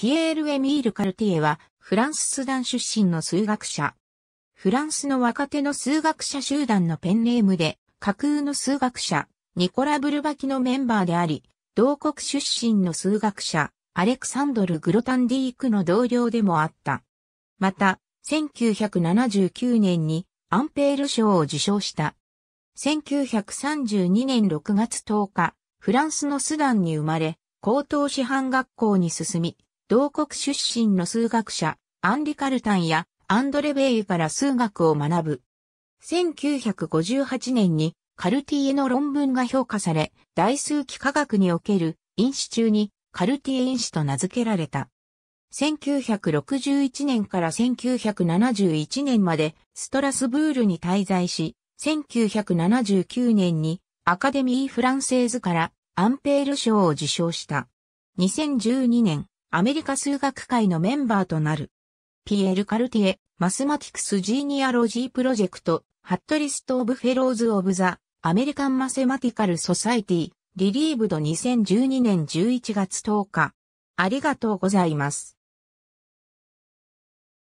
ピエール・エミール・カルティエは、フランス・スダン出身の数学者。フランスの若手の数学者集団のペンネームで、架空の数学者、ニコラ・ブルバキのメンバーであり、同国出身の数学者、アレクサンドル・グロタンディークの同僚でもあった。また、1979年にアンペール賞を受賞した。1932年6月10日、フランスのスダンに生まれ、高等師範学校に進み、同国出身の数学者、アンリ・カルタンやアンドレ・ベイユから数学を学ぶ。1958年にカルティエの論文が評価され、代数期科学における因子中にカルティエ因子と名付けられた。1961年から1971年までストラスブールに滞在し、1979年にアカデミー・フランセーズからアンペール賞を受賞した。2012年、アメリカ数学会のメンバーとなる。ピエール・カルティエ、マスマティクス・ジーニアロジー・プロジェクト、ハットリスト・オブ・フェローズ・オブ・ザ・アメリカン・マセマティカル・ソサイティ、リリーブド2012年11月10日。ありがとうございます。